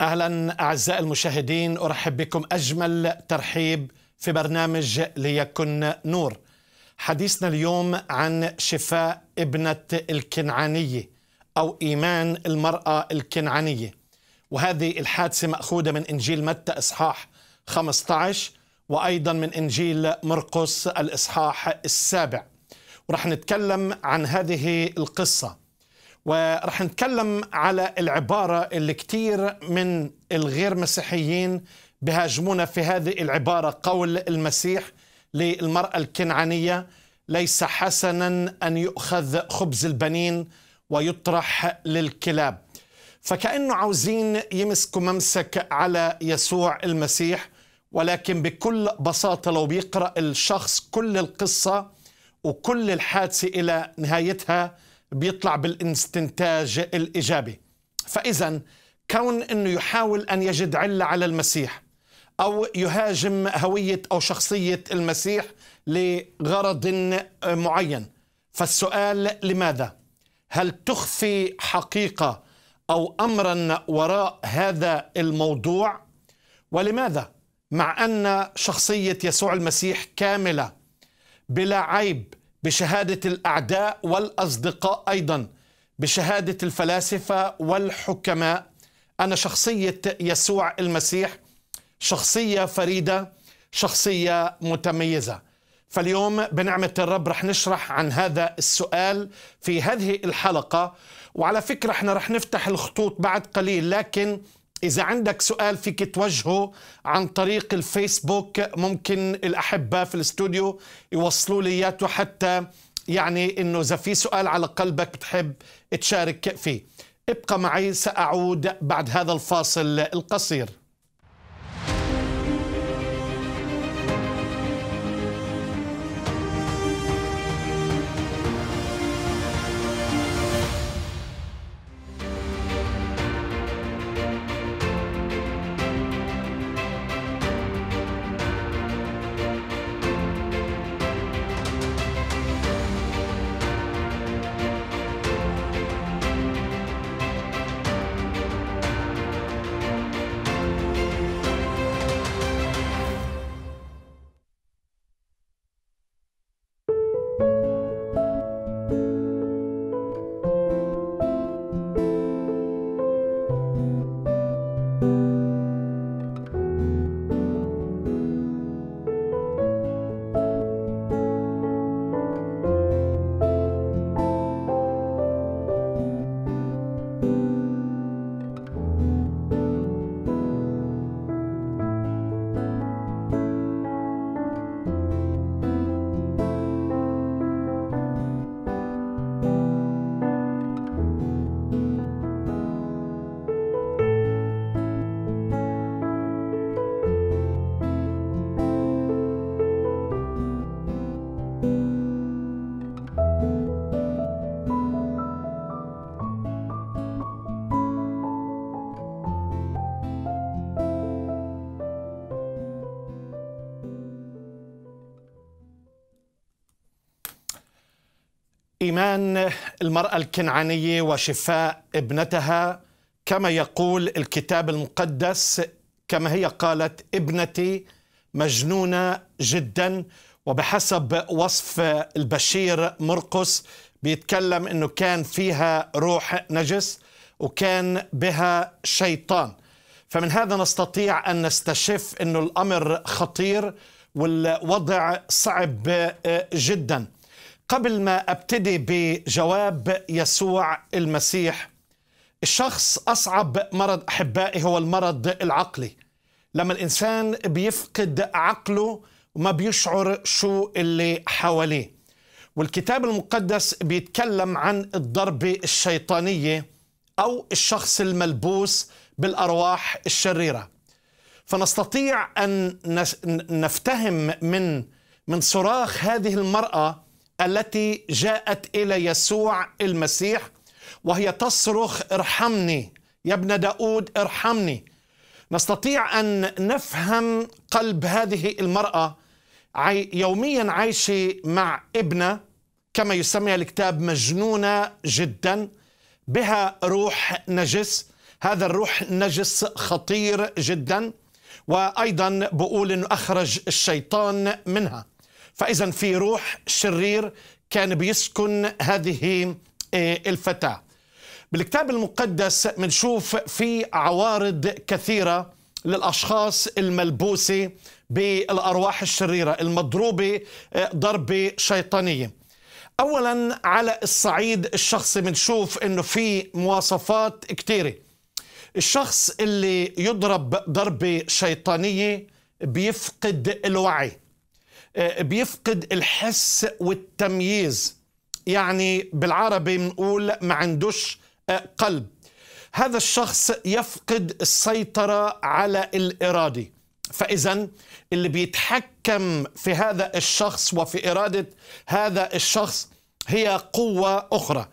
اهلا اعزائي المشاهدين ارحب بكم اجمل ترحيب في برنامج ليكن نور. حديثنا اليوم عن شفاء ابنه الكنعانيه او ايمان المراه الكنعانيه. وهذه الحادثه ماخوذه من انجيل متى اصحاح 15 وايضا من انجيل مرقس الاصحاح السابع. ورح نتكلم عن هذه القصه. ورح نتكلم على العبارة اللي كتير من الغير مسيحيين بهاجمونا في هذه العبارة قول المسيح للمرأة الكنعانية ليس حسنا أن يؤخذ خبز البنين ويطرح للكلاب فكأنه عاوزين يمسكوا ممسك على يسوع المسيح ولكن بكل بساطة لو بيقرأ الشخص كل القصة وكل الحادثة إلى نهايتها بيطلع بالاستنتاج الإيجابي فإذا كون أنه يحاول أن يجد علة على المسيح أو يهاجم هوية أو شخصية المسيح لغرض معين فالسؤال لماذا؟ هل تخفي حقيقة أو أمرا وراء هذا الموضوع؟ ولماذا؟ مع أن شخصية يسوع المسيح كاملة بلا عيب بشهاده الاعداء والاصدقاء ايضا بشهاده الفلاسفه والحكماء انا شخصيه يسوع المسيح شخصيه فريده شخصيه متميزه فاليوم بنعمه الرب رح نشرح عن هذا السؤال في هذه الحلقه وعلى فكره احنا رح نفتح الخطوط بعد قليل لكن إذا عندك سؤال فيك توجهه عن طريق الفيسبوك ممكن الأحبة في الاستوديو يوصلوا لي إياه حتى يعني إنه إذا في سؤال على قلبك بتحب تشارك فيه ابقى معي سأعود بعد هذا الفاصل القصير إيمان المرأة الكنعانية وشفاء ابنتها كما يقول الكتاب المقدس كما هي قالت ابنتي مجنونة جدا وبحسب وصف البشير مرقس بيتكلم انه كان فيها روح نجس وكان بها شيطان فمن هذا نستطيع ان نستشف انه الامر خطير والوضع صعب جدا قبل ما ابتدي بجواب يسوع المسيح الشخص اصعب مرض احبائي هو المرض العقلي لما الانسان بيفقد عقله وما بيشعر شو اللي حواليه والكتاب المقدس بيتكلم عن الضربه الشيطانيه او الشخص الملبوس بالارواح الشريره فنستطيع ان نفتهم من من صراخ هذه المراه التي جاءت الى يسوع المسيح وهي تصرخ ارحمني يا ابن داود ارحمني نستطيع ان نفهم قلب هذه المراه يوميا عايشه مع ابنه كما يسميها الكتاب مجنونه جدا بها روح نجس هذا الروح نجس خطير جدا وايضا بقول انه اخرج الشيطان منها فإذا في روح شرير كان بيسكن هذه آه، الفتاة بالكتاب المقدس بنشوف في عوارض كثيرة للأشخاص الملبوسة بالأرواح الشريرة المضروبة آه، ضربة شيطانية أولا على الصعيد الشخصي بنشوف أنه في مواصفات كثيرة الشخص اللي يضرب ضربة شيطانية بيفقد الوعي آه، بيفقد الحس والتمييز يعني بالعربي بنقول ما عندوش آه، قلب هذا الشخص يفقد السيطرة على الإرادة فإذا اللي بيتحكم في هذا الشخص وفي إرادة هذا الشخص هي قوة أخرى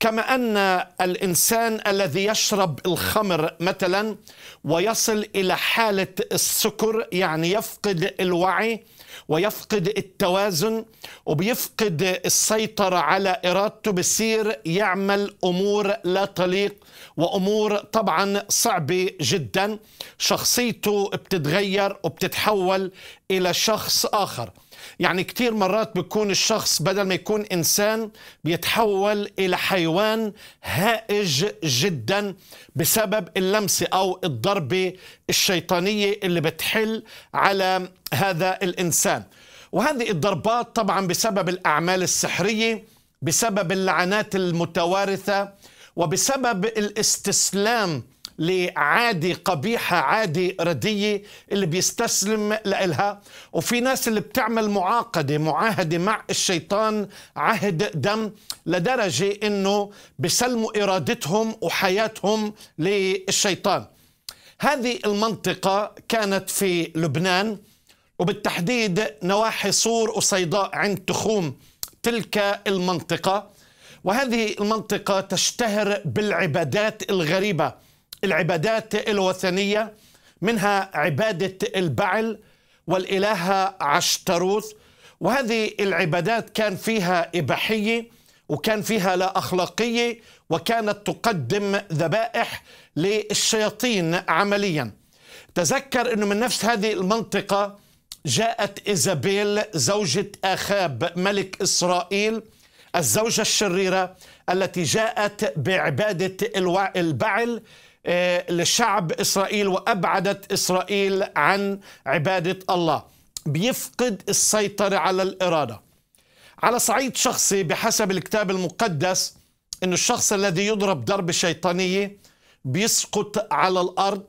كما أن الإنسان الذي يشرب الخمر مثلا ويصل إلى حالة السكر يعني يفقد الوعي ويفقد التوازن وبيفقد السيطرة على إرادته بصير يعمل أمور لا تليق وأمور طبعا صعبة جدا شخصيته بتتغير وبتتحول إلى شخص آخر يعني كتير مرات بيكون الشخص بدل ما يكون إنسان بيتحول إلى حيوان هائج جدا بسبب اللمسة أو الضربة الشيطانية اللي بتحل على هذا الإنسان وهذه الضربات طبعا بسبب الأعمال السحرية بسبب اللعنات المتوارثة وبسبب الاستسلام لعادة قبيحة عادة ردية اللي بيستسلم لإلها وفي ناس اللي بتعمل معاقدة معاهدة مع الشيطان عهد دم لدرجة أنه بسلموا إرادتهم وحياتهم للشيطان هذه المنطقة كانت في لبنان وبالتحديد نواحي صور وصيداء عند تخوم تلك المنطقة وهذه المنطقة تشتهر بالعبادات الغريبة العبادات الوثنية منها عبادة البعل والإلهة عشتروث وهذه العبادات كان فيها إباحية وكان فيها لا أخلاقية وكانت تقدم ذبائح للشياطين عمليا تذكر أنه من نفس هذه المنطقة جاءت إيزابيل زوجة آخاب ملك إسرائيل الزوجة الشريرة التي جاءت بعبادة البعل آه، لشعب اسرائيل وابعدت اسرائيل عن عباده الله بيفقد السيطره على الاراده على صعيد شخصي بحسب الكتاب المقدس أن الشخص الذي يضرب ضربة شيطانية بيسقط على الأرض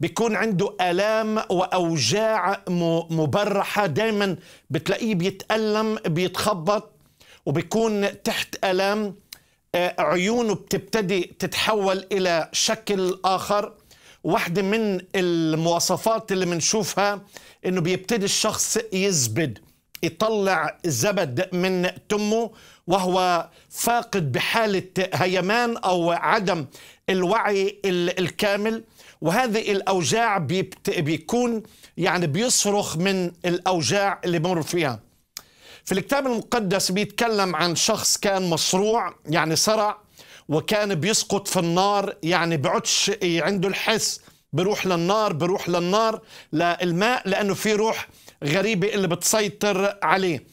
بيكون عنده آلام وأوجاع مبرحة دايما بتلاقيه بيتألم بيتخبط وبيكون تحت آلام عيونه بتبتدي تتحول إلى شكل آخر واحدة من المواصفات اللي بنشوفها إنه بيبتدي الشخص يزبد يطلع زبد من تمه وهو فاقد بحالة هيمان أو عدم الوعي الكامل وهذه الأوجاع بيكون يعني بيصرخ من الأوجاع اللي بمر فيها في الكتاب المقدس بيتكلم عن شخص كان مصروع يعني سرع وكان بيسقط في النار يعني بعدش عنده الحس بروح للنار بروح للنار للماء لأنه في روح غريبة اللي بتسيطر عليه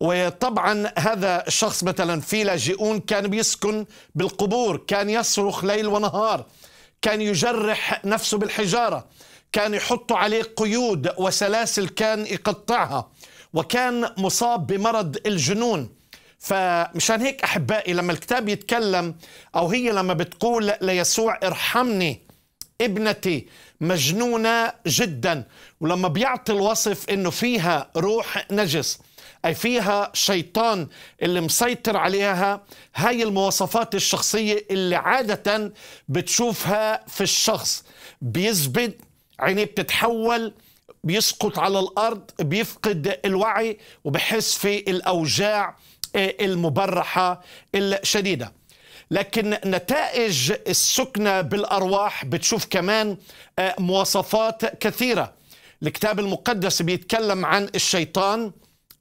وطبعا هذا الشخص مثلا في لاجئون كان بيسكن بالقبور كان يصرخ ليل ونهار كان يجرح نفسه بالحجارة كان يحط عليه قيود وسلاسل كان يقطعها وكان مصاب بمرض الجنون فمشان هيك احبائي لما الكتاب يتكلم او هي لما بتقول ليسوع ارحمني ابنتي مجنونه جدا ولما بيعطي الوصف انه فيها روح نجس أي فيها شيطان اللي مسيطر عليها هاي المواصفات الشخصية اللي عادة بتشوفها في الشخص بيزبد عينيه بتتحول بيسقط على الارض بيفقد الوعي وبحس في الاوجاع آه، المبرحه الشديده لكن نتائج السكنة بالأرواح بتشوف كمان آه، مواصفات كثيرة الكتاب المقدس بيتكلم عن الشيطان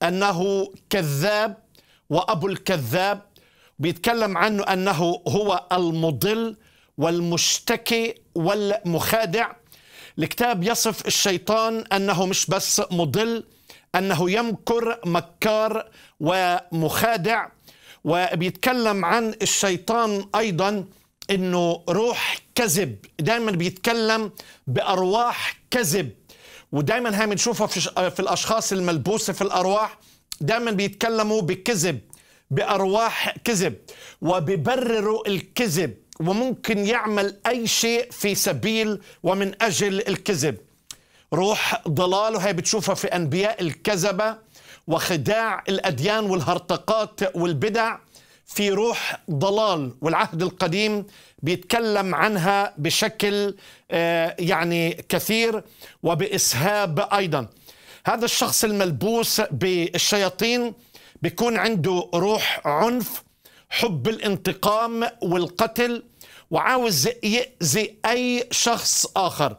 أنه كذاب وأبو الكذاب بيتكلم عنه أنه هو المضل والمشتكي والمخادع الكتاب يصف الشيطان أنه مش بس مضل أنه يمكر مكار ومخادع وبيتكلم عن الشيطان أيضا أنه روح كذب دائما بيتكلم بأرواح كذب ودائما هاي بنشوفها في, في الأشخاص الملبوسة في الأرواح دائما بيتكلموا بكذب بأرواح كذب وبيبرروا الكذب وممكن يعمل أي شيء في سبيل ومن أجل الكذب روح ضلال وهي بتشوفها في أنبياء الكذبة وخداع الأديان والهرطقات والبدع في روح ضلال والعهد القديم بيتكلم عنها بشكل آه، يعني كثير وبإسهاب أيضا هذا الشخص الملبوس بالشياطين بيكون عنده روح عنف حب الانتقام والقتل وعاوز يأذي أي شخص آخر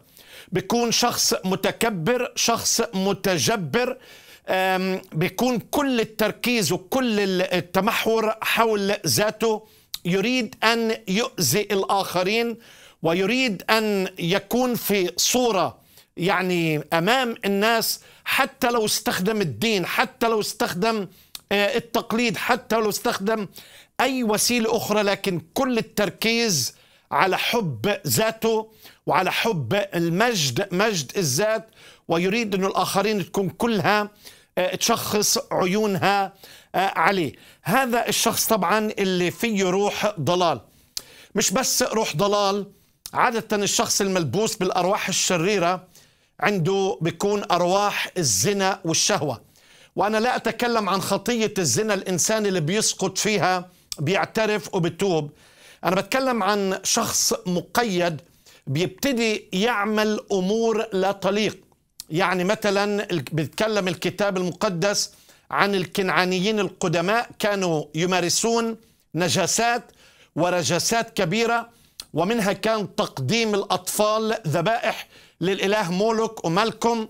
بيكون شخص متكبر شخص متجبر بيكون كل التركيز وكل التمحور حول ذاته يريد أن يؤذي الآخرين ويريد أن يكون في صورة يعني أمام الناس حتى لو استخدم الدين حتى لو استخدم آه، التقليد حتى لو استخدم أي وسيلة أخرى لكن كل التركيز على حب ذاته وعلى حب المجد مجد الذات ويريد أن الآخرين تكون كلها آه، تشخص عيونها آه، عليه هذا الشخص طبعا اللي فيه روح ضلال مش بس روح ضلال عادة الشخص الملبوس بالأرواح الشريرة عنده بيكون أرواح الزنا والشهوة وأنا لا أتكلم عن خطية الزنا الإنسان اللي بيسقط فيها بيعترف وبتوب أنا بتكلم عن شخص مقيد بيبتدي يعمل أمور لا تليق يعني مثلا بيتكلم الكتاب المقدس عن الكنعانيين القدماء كانوا يمارسون نجاسات ورجاسات كبيرة ومنها كان تقديم الأطفال ذبائح للإله مولوك ومالكم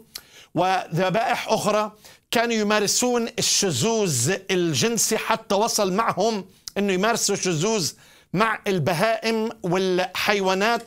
وذبائح أخرى كانوا يمارسون الشذوذ الجنسي حتى وصل معهم انه يمارسوا الشذوذ مع البهائم والحيوانات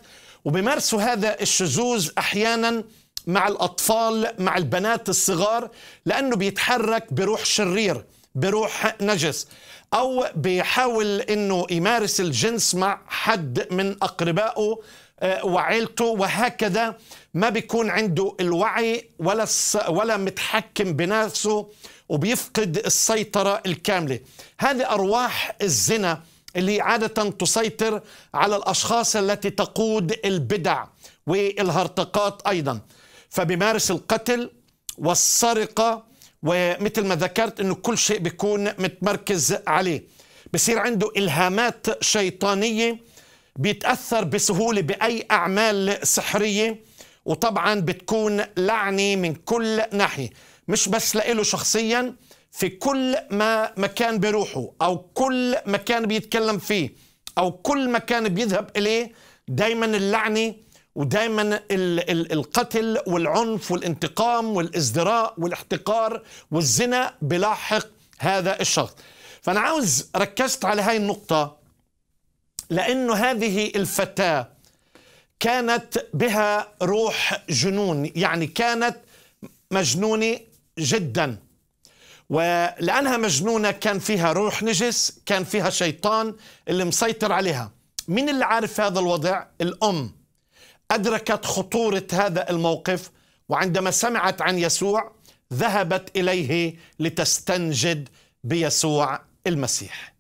وبيمارسوا هذا الشذوذ احيانا مع الاطفال مع البنات الصغار لانه بيتحرك بروح شرير بروح نجس او بيحاول انه يمارس الجنس مع حد من اقربائه آه، وعيلته وهكذا ما بيكون عنده الوعي ولا ولا متحكم بنفسه وبيفقد السيطرة الكاملة هذه أرواح الزنا اللي عادة تسيطر على الأشخاص التي تقود البدع والهرطقات أيضا فبيمارس القتل والسرقة ومثل ما ذكرت أنه كل شيء بيكون متمركز عليه بصير عنده إلهامات شيطانية بيتأثر بسهولة بأي أعمال سحرية وطبعا بتكون لعنة من كل ناحية مش بس لإله شخصيا في كل ما مكان بيروحه أو كل مكان بيتكلم فيه أو كل مكان بيذهب إليه دايما اللعنة ودايما القتل والعنف والانتقام والازدراء والاحتقار والزنا بلاحق هذا الشخص فأنا عاوز ركزت على هاي النقطة لأنه هذه الفتاة كانت بها روح جنون يعني كانت مجنونة جدا ولأنها مجنونة كان فيها روح نجس كان فيها شيطان اللي مسيطر عليها مين اللي عارف هذا الوضع؟ الأم أدركت خطورة هذا الموقف وعندما سمعت عن يسوع ذهبت إليه لتستنجد بيسوع المسيح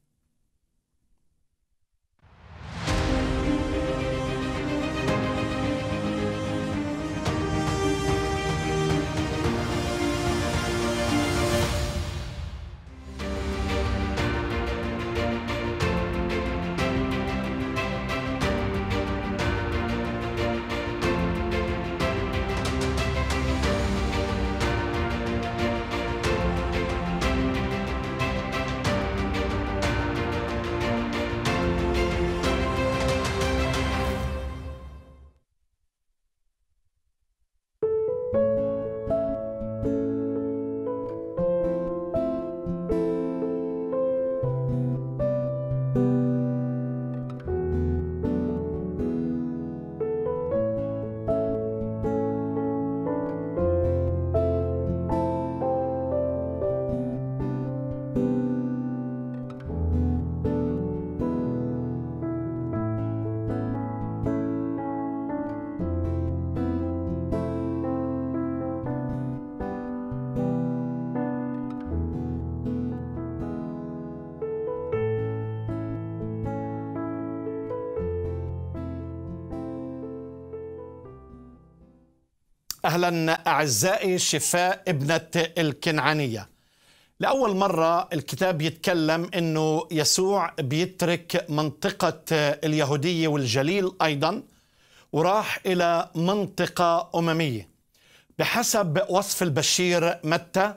أهلا أعزائي شفاء ابنة الكنعانية لأول مرة الكتاب يتكلم أنه يسوع بيترك منطقة اليهودية والجليل أيضا وراح إلى منطقة أممية بحسب وصف البشير متى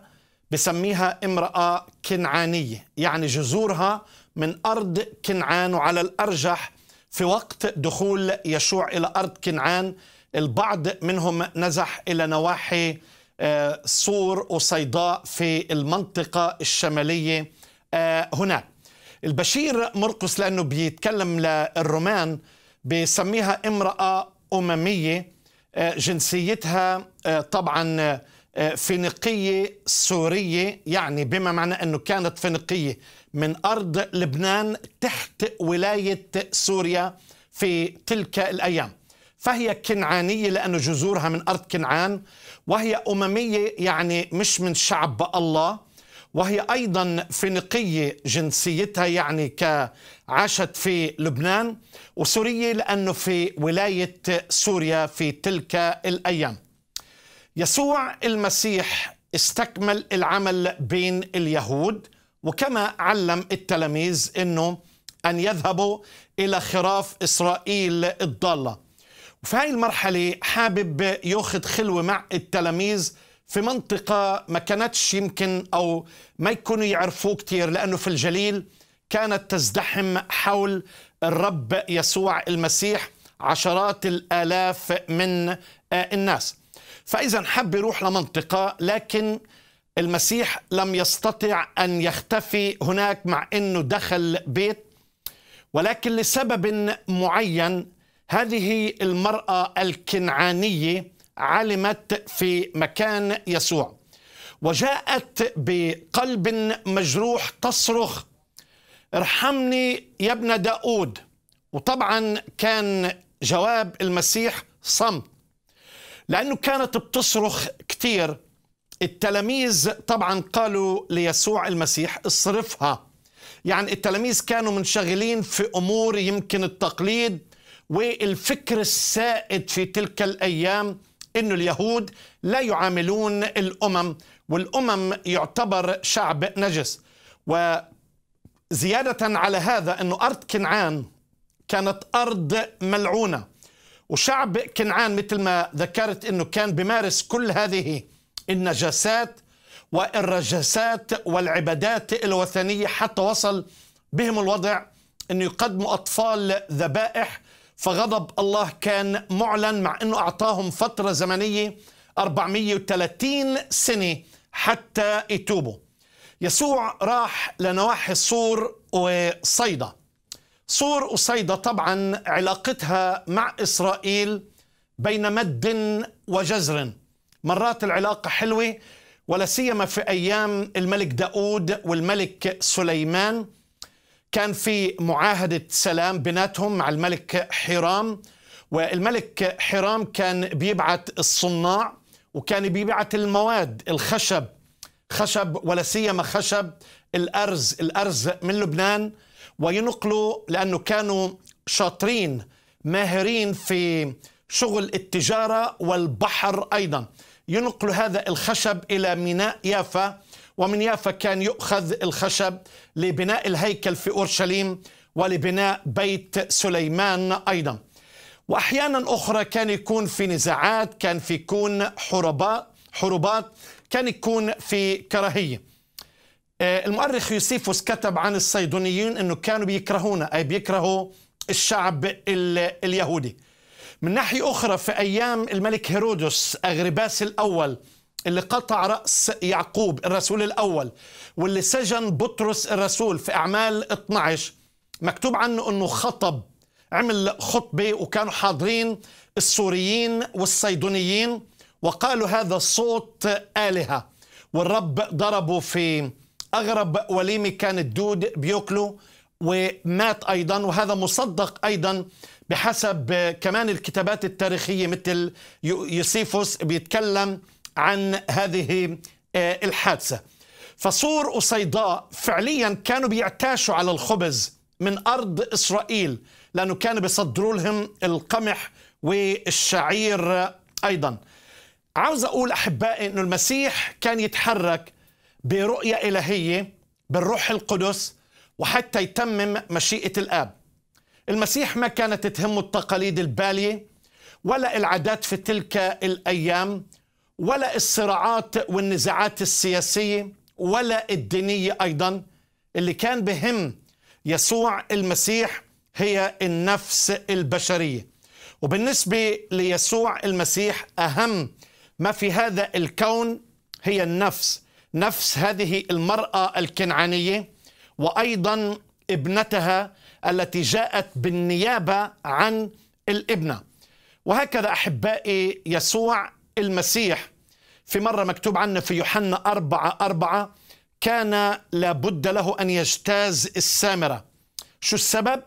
بسميها امرأة كنعانية يعني جذورها من أرض كنعان وعلى الأرجح في وقت دخول يشوع إلى أرض كنعان البعض منهم نزح إلى نواحي صور آه، وصيداء في المنطقة الشمالية آه، هناك البشير مرقس لأنه بيتكلم للرومان بيسميها امرأة أممية آه، جنسيتها طبعا فينيقية سورية يعني بما معنى أنه كانت فينيقية من أرض لبنان تحت ولاية سوريا في تلك الأيام فهي كنعانية لأنه جذورها من أرض كنعان وهي أممية يعني مش من شعب الله وهي أيضا فينيقية جنسيتها يعني كعاشت في لبنان وسورية لأنه في ولاية سوريا في تلك الأيام يسوع المسيح استكمل العمل بين اليهود وكما علم التلاميذ أنه أن يذهبوا إلى خراف إسرائيل الضالة في هاي المرحلة حابب ياخذ خلوة مع التلاميذ في منطقة ما كانتش يمكن أو ما يكونوا يعرفوه كتير لأنه في الجليل كانت تزدحم حول الرب يسوع المسيح عشرات الآلاف من آه، الناس فإذا حب يروح لمنطقة لكن المسيح لم يستطع أن يختفي هناك مع أنه دخل بيت ولكن لسبب معين هذه المرأة الكنعانية علمت في مكان يسوع وجاءت بقلب مجروح تصرخ ارحمني يا ابن داود وطبعا كان جواب المسيح صمت لأنه كانت بتصرخ كثير التلاميذ طبعا قالوا ليسوع المسيح اصرفها يعني التلاميذ كانوا منشغلين في أمور يمكن التقليد والفكر السائد في تلك الايام انه اليهود لا يعاملون الامم والامم يعتبر شعب نجس وزياده على هذا انه ارض كنعان كانت ارض ملعونه وشعب كنعان مثل ما ذكرت انه كان بمارس كل هذه النجاسات والرجاسات والعبادات الوثنيه حتى وصل بهم الوضع انه يقدموا اطفال ذبائح فغضب الله كان معلن مع أنه أعطاهم فترة زمنية 430 سنة حتى يتوبوا يسوع راح لنواحي الصور وصيدا صور وصيدا طبعا علاقتها مع إسرائيل بين مد وجزر مرات العلاقة حلوة ولا سيما في أيام الملك داود والملك سليمان كان في معاهدة سلام بيناتهم مع الملك حرام والملك حرام كان بيبعت الصناع وكان بيبعت المواد الخشب خشب ولا سيما خشب الأرز الأرز من لبنان وينقلوا لأنه كانوا شاطرين ماهرين في شغل التجارة والبحر أيضا ينقلوا هذا الخشب إلى ميناء يافا ومن يافا كان يؤخذ الخشب لبناء الهيكل في أورشليم ولبناء بيت سليمان أيضا وأحيانا أخرى كان يكون في نزاعات كان في يكون حرباء حروبات كان يكون في كراهية آه، المؤرخ يوسيفوس كتب عن الصيدونيين أنه كانوا بيكرهونا أي بيكرهوا الشعب اليهودي من ناحية أخرى في أيام الملك هيرودس أغرباس الأول اللي قطع رأس يعقوب الرسول الأول واللي سجن بطرس الرسول في أعمال 12 مكتوب عنه أنه خطب عمل خطبة وكانوا حاضرين السوريين والصيدونيين وقالوا هذا صوت آلهة والرب ضربه في أغرب وليمة كان الدود بيوكله ومات أيضا وهذا مصدق أيضا بحسب كمان الكتابات التاريخية مثل يوسيفوس بيتكلم عن هذه آه، الحادثة فصور وصيداء فعليا كانوا بيعتاشوا على الخبز من أرض إسرائيل لأنه كانوا بيصدروا لهم القمح والشعير أيضا عاوز أقول أحبائي أنه المسيح كان يتحرك برؤية إلهية بالروح القدس وحتى يتمم مشيئة الآب المسيح ما كانت تهمه التقاليد البالية ولا العادات في تلك الأيام ولا الصراعات والنزاعات السياسية ولا الدينية أيضا اللي كان بهم يسوع المسيح هي النفس البشرية وبالنسبة ليسوع المسيح أهم ما في هذا الكون هي النفس نفس هذه المرأة الكنعانية وأيضا ابنتها التي جاءت بالنيابة عن الابنة وهكذا أحبائي يسوع المسيح في مرة مكتوب عنه في يوحنا أربعة أربعة كان لابد له أن يجتاز السامرة شو السبب؟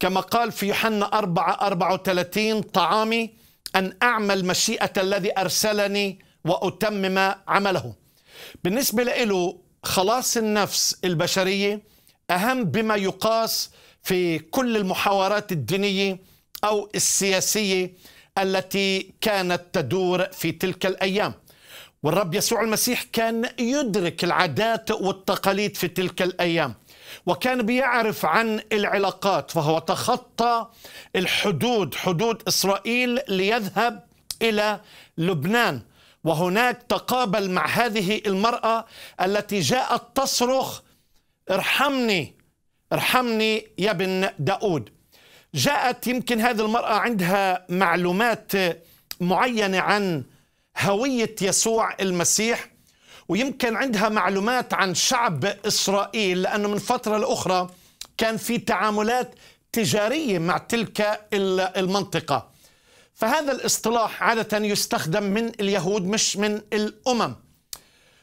كما قال في يوحنا أربعة أربعة وثلاثين طعامي أن أعمل مشيئة الذي أرسلني وأتمم عمله بالنسبة له خلاص النفس البشرية أهم بما يقاس في كل المحاورات الدينية أو السياسية التي كانت تدور في تلك الايام والرب يسوع المسيح كان يدرك العادات والتقاليد في تلك الايام وكان بيعرف عن العلاقات فهو تخطى الحدود حدود اسرائيل ليذهب الى لبنان وهناك تقابل مع هذه المراه التي جاءت تصرخ ارحمني ارحمني يا ابن داود جاءت يمكن هذه المرأة عندها معلومات معينة عن هوية يسوع المسيح ويمكن عندها معلومات عن شعب إسرائيل لأنه من فترة لأخرى كان في تعاملات تجارية مع تلك المنطقة فهذا الاصطلاح عادة يستخدم من اليهود مش من الأمم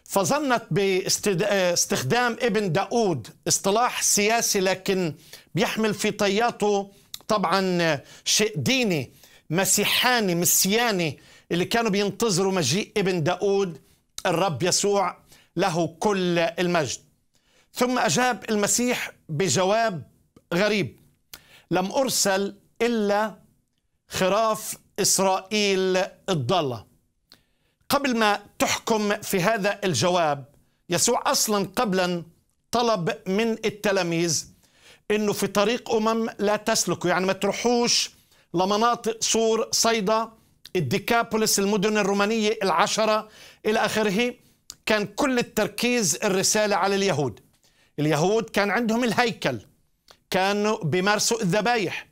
فظنت باستخدام ابن داود اصطلاح سياسي لكن بيحمل في طياته طبعا شيء ديني مسيحاني مسياني اللي كانوا بينتظروا مجيء ابن داود الرب يسوع له كل المجد ثم أجاب المسيح بجواب غريب لم أرسل إلا خراف إسرائيل الضالة قبل ما تحكم في هذا الجواب يسوع أصلا قبلا طلب من التلاميذ انه في طريق امم لا تسلكوا يعني ما تروحوش لمناطق صور صيدا الديكابولس المدن الرومانيه العشره الى اخره كان كل التركيز الرساله على اليهود اليهود كان عندهم الهيكل كانوا بيمارسوا الذبايح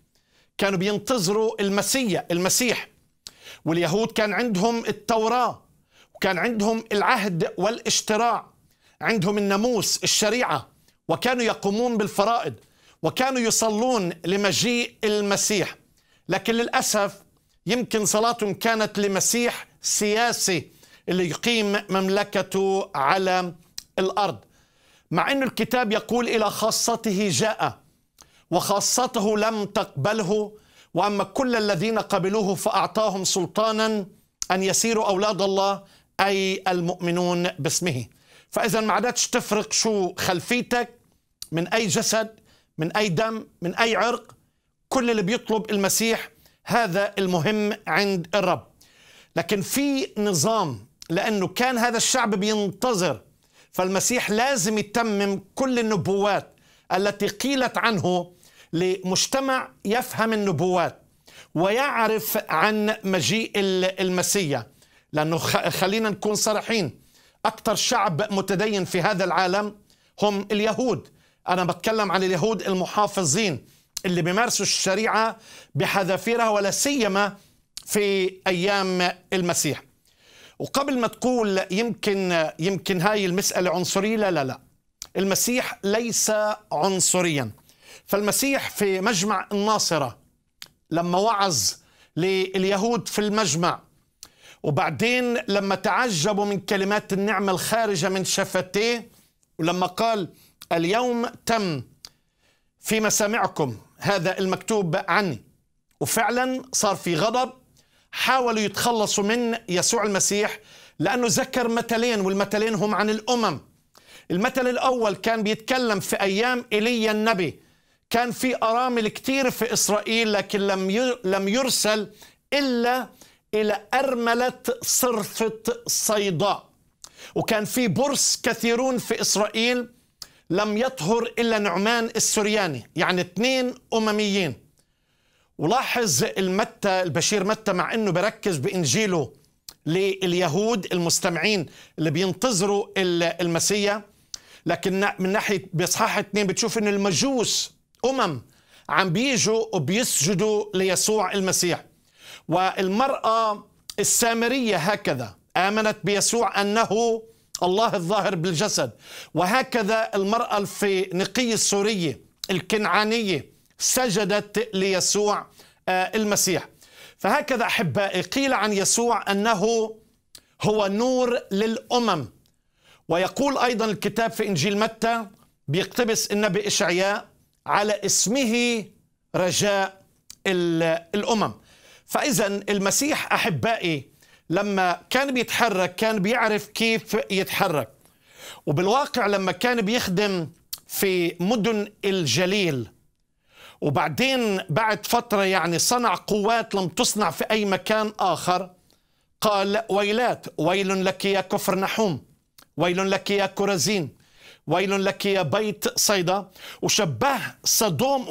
كانوا بينتظروا المسيا المسيح واليهود كان عندهم التوراه وكان عندهم العهد والاشتراع عندهم الناموس الشريعه وكانوا يقومون بالفرائض وكانوا يصلون لمجيء المسيح لكن للأسف يمكن صلاتهم كانت لمسيح سياسي اللي يقيم مملكته على الأرض مع أن الكتاب يقول إلى خاصته جاء وخاصته لم تقبله وأما كل الذين قبلوه فأعطاهم سلطانا أن يسيروا أولاد الله أي المؤمنون باسمه فإذا ما عادتش تفرق شو خلفيتك من أي جسد من أي دم من أي عرق كل اللي بيطلب المسيح هذا المهم عند الرب لكن في نظام لأنه كان هذا الشعب بينتظر فالمسيح لازم يتمم كل النبوات التي قيلت عنه لمجتمع يفهم النبوات ويعرف عن مجيء المسيح لأنه خلينا نكون صريحين أكثر شعب متدين في هذا العالم هم اليهود أنا بتكلم عن اليهود المحافظين اللي بيمارسوا الشريعة بحذافيرها ولا سيما في أيام المسيح وقبل ما تقول يمكن يمكن هاي المسألة عنصرية لا لا لا المسيح ليس عنصريا فالمسيح في مجمع الناصرة لما وعظ لليهود في المجمع وبعدين لما تعجبوا من كلمات النعمة الخارجة من شفتيه ولما قال اليوم تم في مسامعكم هذا المكتوب عني وفعلا صار في غضب حاولوا يتخلصوا من يسوع المسيح لأنه ذكر مثلين والمثلين هم عن الأمم المثل الأول كان بيتكلم في أيام إيليا النبي كان في أرامل كثير في إسرائيل لكن لم لم يرسل إلا إلى أرملة صرفة صيداء وكان في برص كثيرون في إسرائيل لم يطهر إلا نعمان السرياني يعني اثنين أمميين ولاحظ المتى البشير متى مع أنه بركز بإنجيله لليهود المستمعين اللي بينتظروا المسيا لكن من ناحية بإصحاح اثنين بتشوف أن المجوس أمم عم بيجوا وبيسجدوا ليسوع المسيح والمرأة السامرية هكذا آمنت بيسوع أنه الله الظاهر بالجسد وهكذا المرأة الفينيقية السورية الكنعانية سجدت ليسوع آه، المسيح فهكذا أحبائي قيل عن يسوع أنه هو نور للأمم ويقول أيضا الكتاب في إنجيل متى بيقتبس النبي إشعياء على اسمه رجاء الأمم فإذا المسيح أحبائي لما كان بيتحرك كان بيعرف كيف يتحرك وبالواقع لما كان بيخدم في مدن الجليل وبعدين بعد فترة يعني صنع قوات لم تصنع في أي مكان آخر قال ويلات ويل لك يا كفر نحوم ويل لك يا كرزين ويل لك يا بيت صيدا وشبه صدوم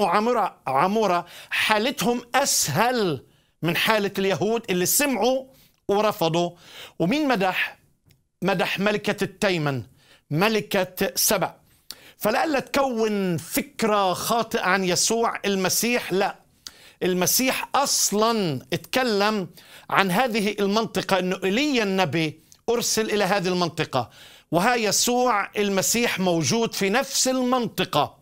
وعمورة حالتهم أسهل من حالة اليهود اللي سمعوا ورفضوا ومين مدح؟ مدح ملكة التيمن ملكة سبع فلألا تكون فكرة خاطئة عن يسوع المسيح لا المسيح أصلا اتكلم عن هذه المنطقة أنه إيليا النبي أرسل إلى هذه المنطقة وها يسوع المسيح موجود في نفس المنطقة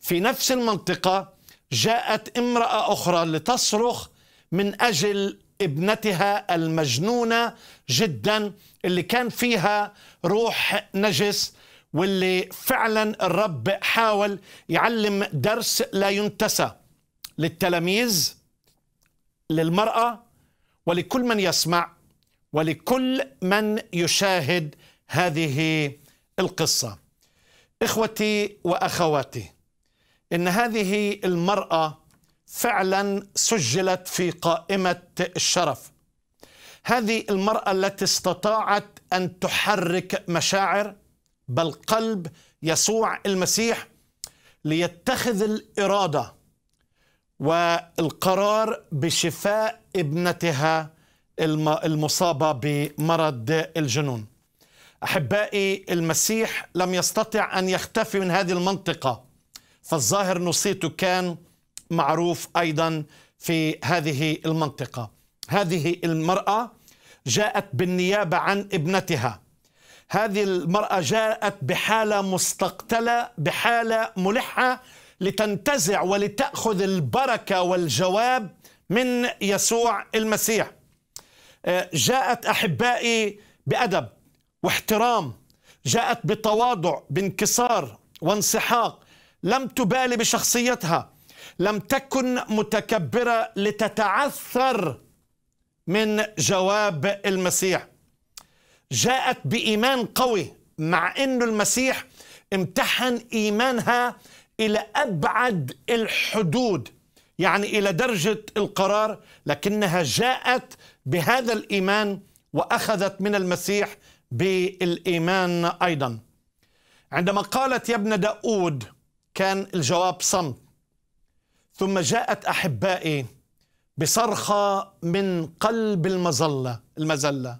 في نفس المنطقة جاءت امرأة أخرى لتصرخ من أجل ابنتها المجنونة جدا اللي كان فيها روح نجس واللي فعلا الرب حاول يعلم درس لا ينتسى للتلاميذ للمرأة ولكل من يسمع ولكل من يشاهد هذه القصة إخوتي وأخواتي إن هذه المرأة فعلا سجلت في قائمه الشرف هذه المراه التي استطاعت ان تحرك مشاعر بل قلب يسوع المسيح ليتخذ الاراده والقرار بشفاء ابنتها المصابه بمرض الجنون. احبائي المسيح لم يستطع ان يختفي من هذه المنطقه فالظاهر نصيته كان معروف ايضا في هذه المنطقه هذه المراه جاءت بالنيابه عن ابنتها هذه المراه جاءت بحاله مستقتله بحاله ملحه لتنتزع ولتاخذ البركه والجواب من يسوع المسيح آه، جاءت احبائي بادب واحترام جاءت بتواضع بانكسار وانسحاق لم تبالي بشخصيتها لم تكن متكبره لتتعثر من جواب المسيح جاءت بايمان قوي مع انه المسيح امتحن ايمانها الى ابعد الحدود يعني الى درجه القرار لكنها جاءت بهذا الايمان واخذت من المسيح بالايمان ايضا عندما قالت يا ابن داود كان الجواب صمت ثم جاءت احبائي بصرخه من قلب المظله المزله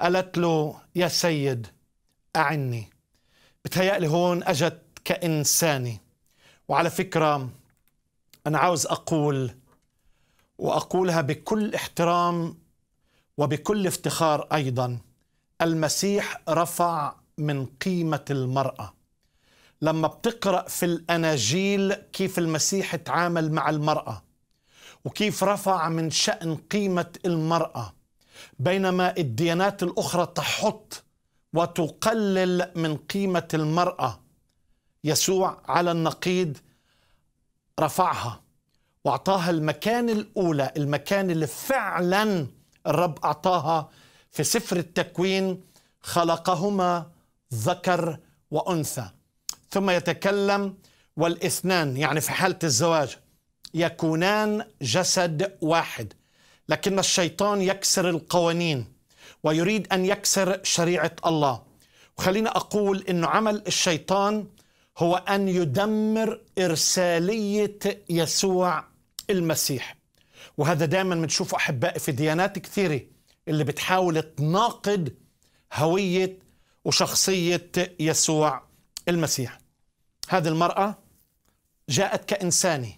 قالت له يا سيد اعني بتهيألي هون اجت كانساني وعلى فكره انا عاوز اقول واقولها بكل احترام وبكل افتخار ايضا المسيح رفع من قيمه المراه لما بتقرأ في الأناجيل كيف المسيح تعامل مع المرأة وكيف رفع من شأن قيمة المرأة بينما الديانات الأخرى تحط وتقلل من قيمة المرأة يسوع على النقيض رفعها واعطاها المكان الاولى المكان اللي فعلا الرب اعطاها في سفر التكوين خلقهما ذكر وانثى ثم يتكلم والاثنان يعني في حالة الزواج يكونان جسد واحد لكن الشيطان يكسر القوانين ويريد أن يكسر شريعة الله وخلينا أقول أن عمل الشيطان هو أن يدمر إرسالية يسوع المسيح وهذا دائما بنشوفه أحبائي في ديانات كثيرة اللي بتحاول تناقض هوية وشخصية يسوع المسيح هذه المرأة جاءت كإنسانة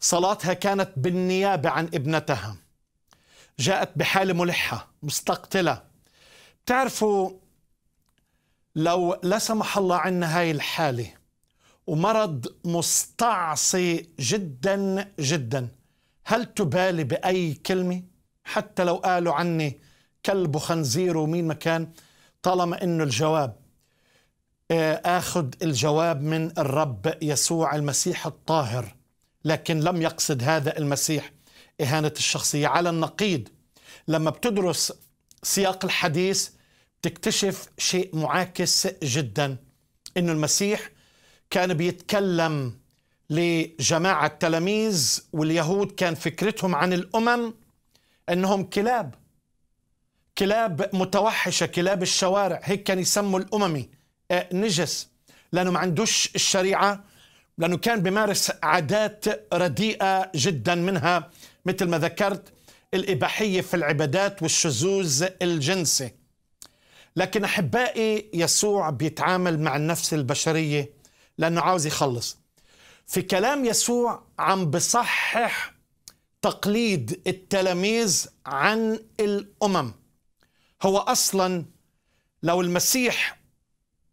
صلاتها كانت بالنيابة عن ابنتها جاءت بحالة ملحة مستقتلة بتعرفوا لو لا سمح الله عنا هاي الحالة ومرض مستعصي جدا جدا هل تبالي بأي كلمة حتى لو قالوا عني كلب وخنزير ومين مكان طالما انه الجواب آه، اخذ الجواب من الرب يسوع المسيح الطاهر لكن لم يقصد هذا المسيح اهانه الشخصيه على النقيض لما بتدرس سياق الحديث تكتشف شيء معاكس جدا انه المسيح كان بيتكلم لجماعه تلاميذ واليهود كان فكرتهم عن الامم انهم كلاب كلاب متوحشه كلاب الشوارع هيك كان يسموا الاممي نجس لأنه ما عندوش الشريعة لأنه كان بمارس عادات رديئة جدا منها مثل ما ذكرت الإباحية في العبادات والشذوذ الجنسي لكن أحبائي يسوع بيتعامل مع النفس البشرية لأنه عاوز يخلص في كلام يسوع عم بصحح تقليد التلاميذ عن الأمم هو أصلا لو المسيح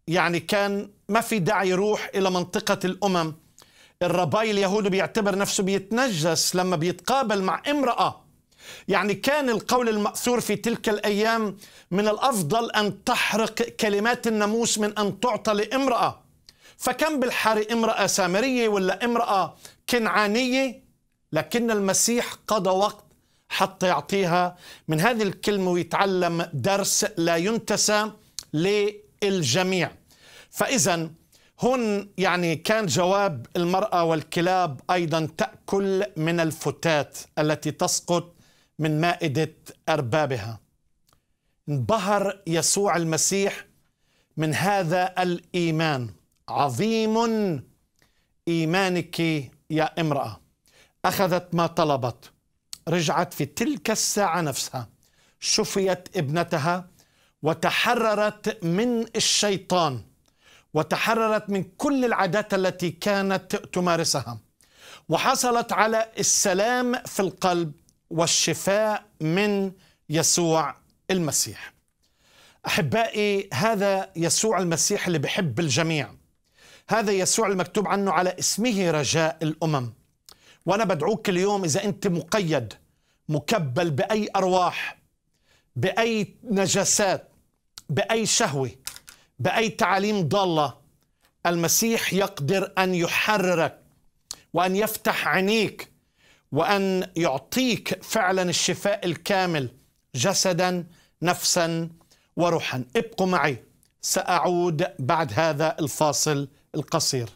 يعني كان ما في داعي يروح إلى منطقة الأمم الرباي اليهودي بيعتبر نفسه بيتنجس لما بيتقابل مع امرأة يعني كان القول المأثور في تلك الأيام من الأفضل أن تحرق كلمات الناموس من أن تعطى لامرأة فكم بالحري امرأة سامرية ولا امرأة كنعانية لكن المسيح قضى وقت حتى يعطيها من هذه الكلمة ويتعلم درس لا ينتسى ليه الجميع فإذا هون يعني كان جواب المرأة والكلاب أيضا تأكل من الفتات التي تسقط من مائدة أربابها انبهر يسوع المسيح من هذا الإيمان عظيم إيمانك يا امرأة أخذت ما طلبت رجعت في تلك الساعة نفسها شفيت ابنتها وتحررت من الشيطان وتحررت من كل العادات التي كانت تمارسها وحصلت على السلام في القلب والشفاء من يسوع المسيح احبائي هذا يسوع المسيح اللي بحب الجميع هذا يسوع المكتوب عنه على اسمه رجاء الامم وانا بدعوك اليوم اذا انت مقيد مكبل باي ارواح باي نجاسات باي شهوه باي تعاليم ضاله المسيح يقدر ان يحررك وان يفتح عينيك وان يعطيك فعلا الشفاء الكامل جسدا نفسا وروحا ابقوا معي ساعود بعد هذا الفاصل القصير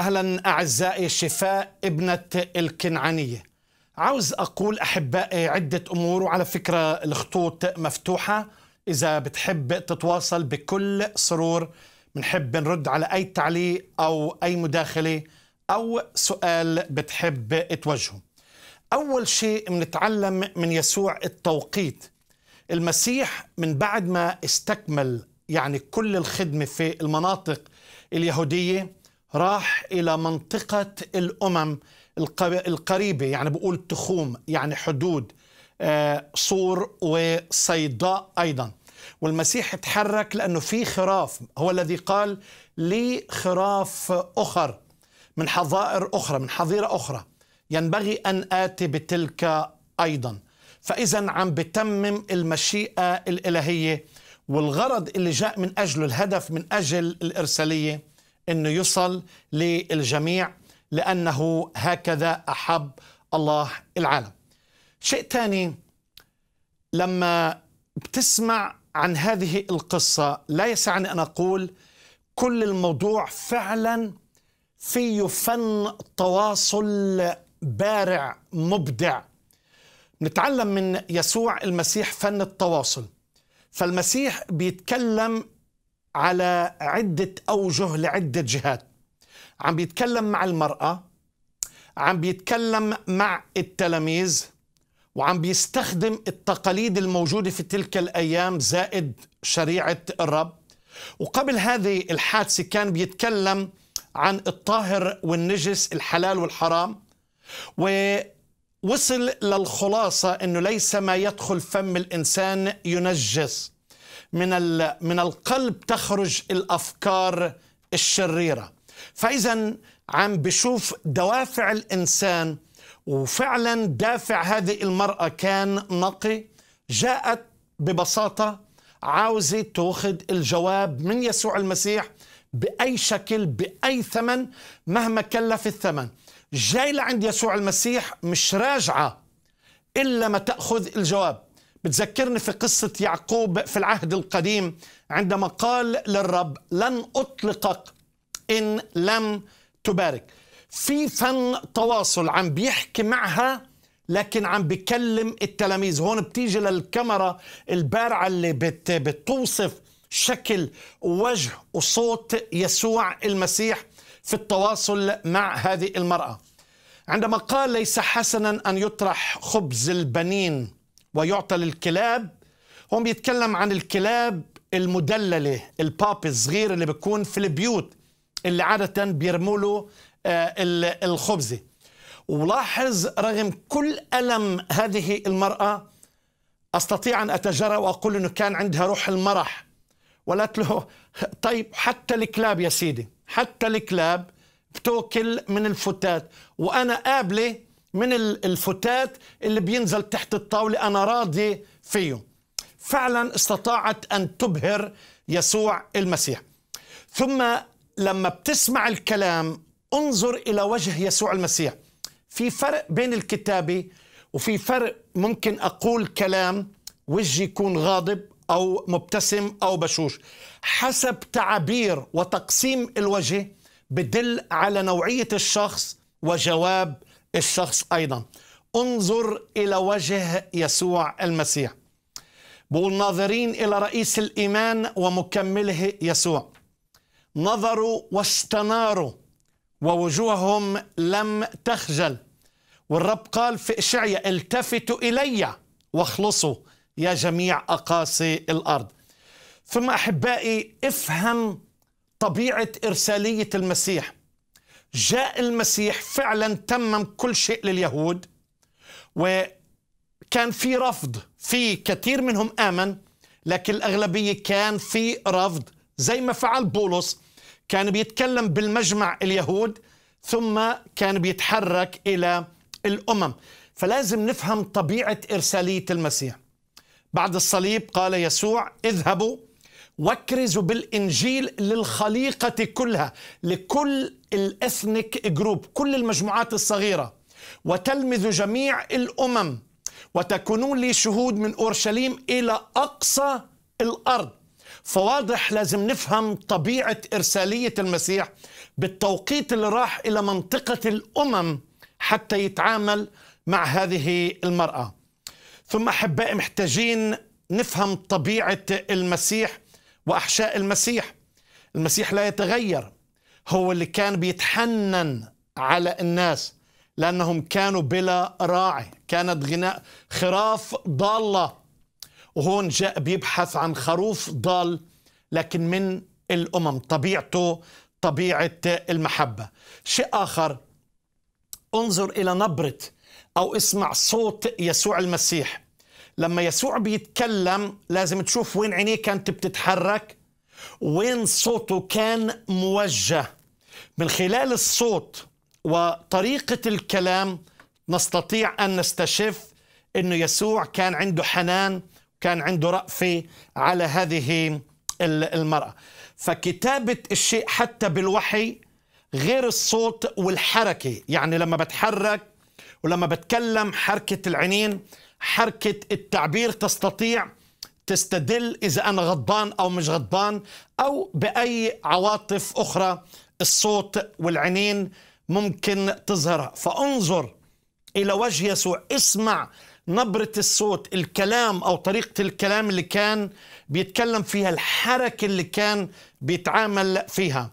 أهلا أعزائي شفاء ابنة الكنعانية عاوز أقول أحبائي عدة أمور وعلى فكرة الخطوط مفتوحة إذا بتحب تتواصل بكل سرور بنحب نرد على أي تعليق أو أي مداخلة أو سؤال بتحب توجهه أول شيء بنتعلم من يسوع التوقيت المسيح من بعد ما استكمل يعني كل الخدمة في المناطق اليهودية راح إلى منطقة الأمم القريبة يعني بقول تخوم يعني حدود آه، صور وصيداء أيضا والمسيح تحرك لأنه في خراف هو الذي قال لي خراف أخر من حظائر أخرى من حظيرة أخرى ينبغي أن آتي بتلك أيضا فإذا عم بتمم المشيئة الإلهية والغرض اللي جاء من أجله الهدف من أجل الإرسالية انه يصل للجميع لانه هكذا احب الله العالم. شيء ثاني لما بتسمع عن هذه القصه لا يسعني ان اقول كل الموضوع فعلا فيه فن تواصل بارع مبدع نتعلم من يسوع المسيح فن التواصل فالمسيح بيتكلم على عدة أوجه لعدة جهات عم بيتكلم مع المرأة عم بيتكلم مع التلاميذ وعم بيستخدم التقاليد الموجودة في تلك الأيام زائد شريعة الرب وقبل هذه الحادثة كان بيتكلم عن الطاهر والنجس الحلال والحرام ووصل للخلاصة أنه ليس ما يدخل فم الإنسان ينجس من من القلب تخرج الافكار الشريره فاذا عم بشوف دوافع الانسان وفعلا دافع هذه المراه كان نقي جاءت ببساطه عاوزه تاخذ الجواب من يسوع المسيح باي شكل باي ثمن مهما كلف الثمن جاي لعند يسوع المسيح مش راجعه الا ما تاخذ الجواب بتذكرني في قصة يعقوب في العهد القديم عندما قال للرب لن أطلقك إن لم تبارك في فن تواصل عم بيحكي معها لكن عم بكلم التلاميذ هون بتيجي للكاميرا البارعة اللي بت بتوصف شكل وجه وصوت يسوع المسيح في التواصل مع هذه المرأة عندما قال ليس حسنا أن يطرح خبز البنين ويعطى للكلاب هون بيتكلم عن الكلاب المدللة الباب الصغير اللي بيكون في البيوت اللي عادة بيرموا له آه، الخبزة ولاحظ رغم كل ألم هذه المرأة أستطيع أن أتجرأ وأقول أنه كان عندها روح المرح وقالت له طيب حتى الكلاب يا سيدي حتى الكلاب بتوكل من الفتات وأنا قابلة من الفتات اللي بينزل تحت الطاولة أنا راضي فيه فعلا استطاعت أن تبهر يسوع المسيح ثم لما بتسمع الكلام انظر إلى وجه يسوع المسيح في فرق بين الكتابة وفي فرق ممكن أقول كلام وجهي يكون غاضب أو مبتسم أو بشوش حسب تعابير وتقسيم الوجه بدل على نوعية الشخص وجواب الشخص أيضا انظر إلى وجه يسوع المسيح بقول ناظرين إلى رئيس الإيمان ومكمله يسوع نظروا واستناروا ووجوههم لم تخجل والرب قال في إشعيا التفتوا إلي واخلصوا يا جميع أقاصي الأرض ثم أحبائي افهم طبيعة إرسالية المسيح جاء المسيح فعلا تمم كل شيء لليهود وكان في رفض في كثير منهم آمن لكن الأغلبية كان في رفض زي ما فعل بولس كان بيتكلم بالمجمع اليهود ثم كان بيتحرك إلى الأمم فلازم نفهم طبيعة إرسالية المسيح بعد الصليب قال يسوع اذهبوا واكرز بالانجيل للخليقه كلها لكل الاثنيك جروب كل المجموعات الصغيره وتلمذ جميع الامم وتكونون لي شهود من اورشليم الى اقصى الارض فواضح لازم نفهم طبيعه ارساليه المسيح بالتوقيت اللي راح الى منطقه الامم حتى يتعامل مع هذه المراه ثم احبائي محتاجين نفهم طبيعه المسيح وأحشاء المسيح المسيح لا يتغير هو اللي كان بيتحنن على الناس لأنهم كانوا بلا راعي كانت غناء خراف ضالة وهون جاء بيبحث عن خروف ضال لكن من الأمم طبيعته طبيعة المحبة شيء آخر انظر إلى نبرة أو اسمع صوت يسوع المسيح لما يسوع بيتكلم لازم تشوف وين عينيه كانت بتتحرك وين صوته كان موجه من خلال الصوت وطريقة الكلام نستطيع أن نستشف أنه يسوع كان عنده حنان كان عنده رأفة على هذه المرأة فكتابة الشيء حتى بالوحي غير الصوت والحركة يعني لما بتحرك ولما بتكلم حركة العينين حركة التعبير تستطيع تستدل إذا أنا غضبان أو مش غضبان أو بأي عواطف أخرى الصوت والعينين ممكن تظهرها فانظر إلى وجه يسوع اسمع نبرة الصوت الكلام أو طريقة الكلام اللي كان بيتكلم فيها الحركة اللي كان بيتعامل فيها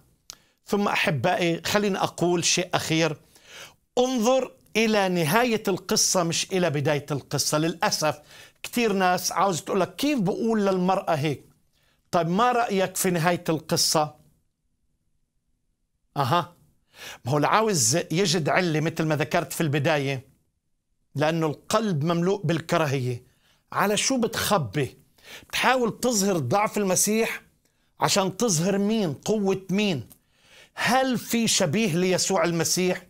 ثم أحبائي خليني أقول شيء أخير انظر إلى نهاية القصة مش إلى بداية القصة للأسف كثير ناس عاوز تقول لك كيف بقول للمرأة هيك طيب ما رأيك في نهاية القصة أها ما هو عاوز يجد علة مثل ما ذكرت في البداية لأنه القلب مملوء بالكراهية على شو بتخبي بتحاول تظهر ضعف المسيح عشان تظهر مين قوة مين هل في شبيه ليسوع المسيح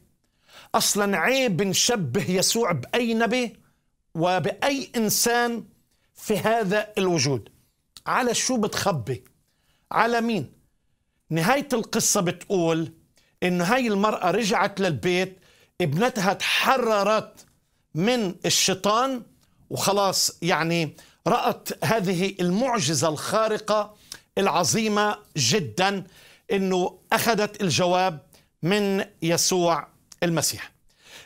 أصلا عيب نشبه يسوع بأي نبي وبأي إنسان في هذا الوجود على شو بتخبي على مين نهاية القصة بتقول إن هاي المرأة رجعت للبيت ابنتها تحررت من الشيطان وخلاص يعني رأت هذه المعجزة الخارقة العظيمة جدا أنه أخذت الجواب من يسوع المسيح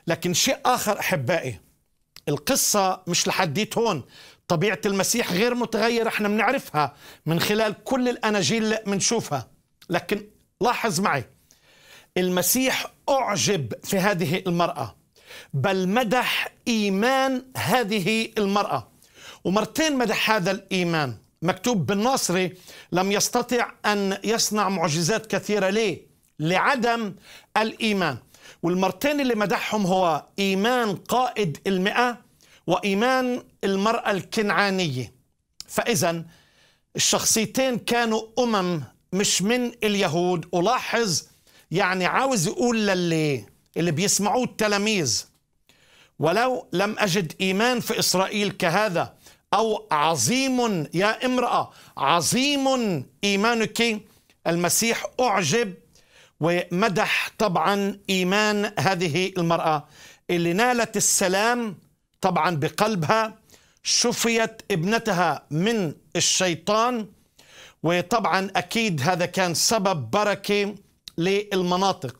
لكن شيء آخر أحبائي القصة مش لحديت هون طبيعة المسيح غير متغيرة احنا بنعرفها من خلال كل الأناجيل اللي بنشوفها لكن لاحظ معي المسيح أعجب في هذه المرأة بل مدح إيمان هذه المرأة ومرتين مدح هذا الإيمان مكتوب بالناصري لم يستطع أن يصنع معجزات كثيرة ليه؟ لعدم الإيمان والمرتين اللي مدحهم هو إيمان قائد المئة وإيمان المرأة الكنعانية فإذا الشخصيتين كانوا أمم مش من اليهود ألاحظ يعني عاوز يقول للي اللي بيسمعوه التلاميذ ولو لم أجد إيمان في إسرائيل كهذا أو عظيم يا امرأة عظيم إيمانك المسيح أعجب ومدح طبعا إيمان هذه المرأة اللي نالت السلام طبعا بقلبها شفيت ابنتها من الشيطان وطبعا أكيد هذا كان سبب بركة للمناطق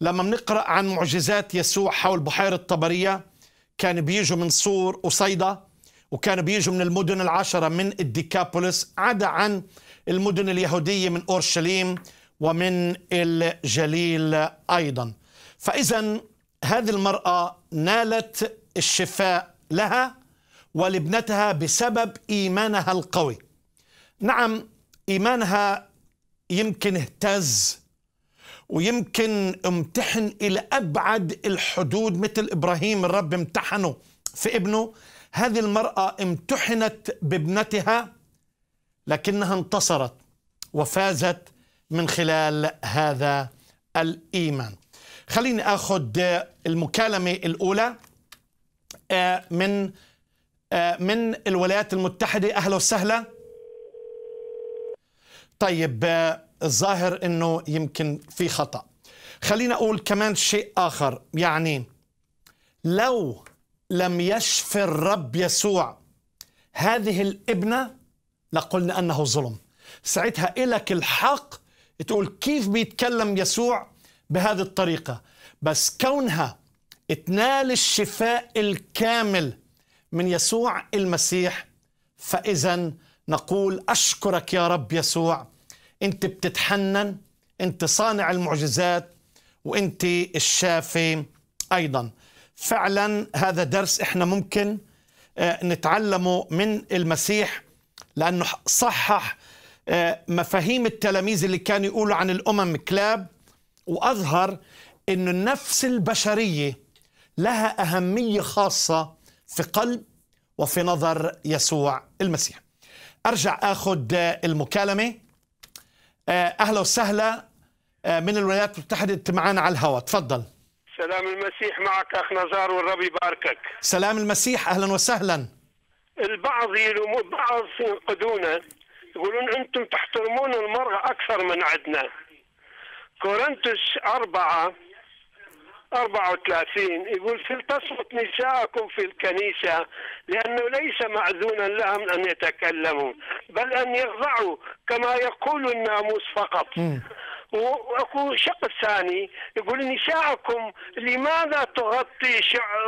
لما بنقرأ عن معجزات يسوع حول بحيرة طبرية كان بيجوا من صور وصيدا وكانوا بيجوا من المدن العشرة من الديكابولس عدا عن المدن اليهودية من أورشليم ومن الجليل أيضا فإذا هذه المرأة نالت الشفاء لها ولابنتها بسبب إيمانها القوي نعم إيمانها يمكن اهتز ويمكن امتحن إلى أبعد الحدود مثل إبراهيم الرب امتحنه في ابنه هذه المرأة امتحنت بابنتها لكنها انتصرت وفازت من خلال هذا الإيمان خليني أخذ المكالمة الأولى آه، من آه، من الولايات المتحدة أهلا وسهلا طيب آه، الظاهر أنه يمكن في خطأ خلينا أقول كمان شيء آخر يعني لو لم يشفي الرب يسوع هذه الابنة لقلنا أنه ظلم ساعتها إلك الحق تقول كيف بيتكلم يسوع بهذه الطريقة بس كونها تنال الشفاء الكامل من يسوع المسيح فإذا نقول أشكرك يا رب يسوع أنت بتتحنن أنت صانع المعجزات وأنت الشافي أيضا فعلا هذا درس إحنا ممكن آه، نتعلمه من المسيح لأنه صحح آه، مفاهيم التلاميذ اللي كانوا يقولوا عن الأمم كلاب وأظهر أن النفس البشرية لها أهمية خاصة في قلب وفي نظر يسوع المسيح أرجع أخذ المكالمة آه، أهلا وسهلا آه، من الولايات المتحدة معنا على الهواء تفضل سلام المسيح معك أخ نزار والرب يباركك سلام المسيح أهلا وسهلا البعض يلوم بعض ينقدونا يقولون أنتم تحترمون المرأة أكثر من عندنا كورنثوس أربعة 34 يقول فلتصمت نساءكم في الكنيسة لأنه ليس مأذونا لهم أن يتكلموا بل أن يخضعوا كما يقول الناموس فقط واكو شق ثاني يقول نساءكم لماذا تغطي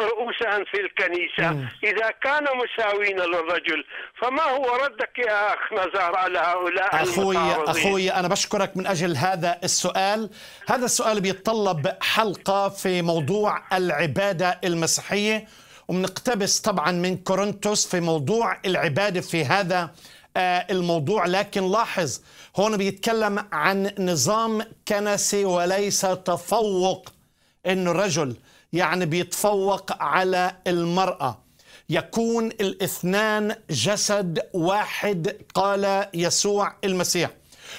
رؤوسهم في الكنيسه اذا كانوا مساوين للرجل فما هو ردك يا اخ نزار على هؤلاء اخوي اخوي انا بشكرك من اجل هذا السؤال هذا السؤال بيتطلب حلقه في موضوع العباده المسيحيه ومنقتبس طبعا من كورنثوس في موضوع العباده في هذا آه، الموضوع لكن لاحظ هون بيتكلم عن نظام كنسي وليس تفوق انه الرجل يعني بيتفوق على المراه يكون الاثنان جسد واحد قال يسوع المسيح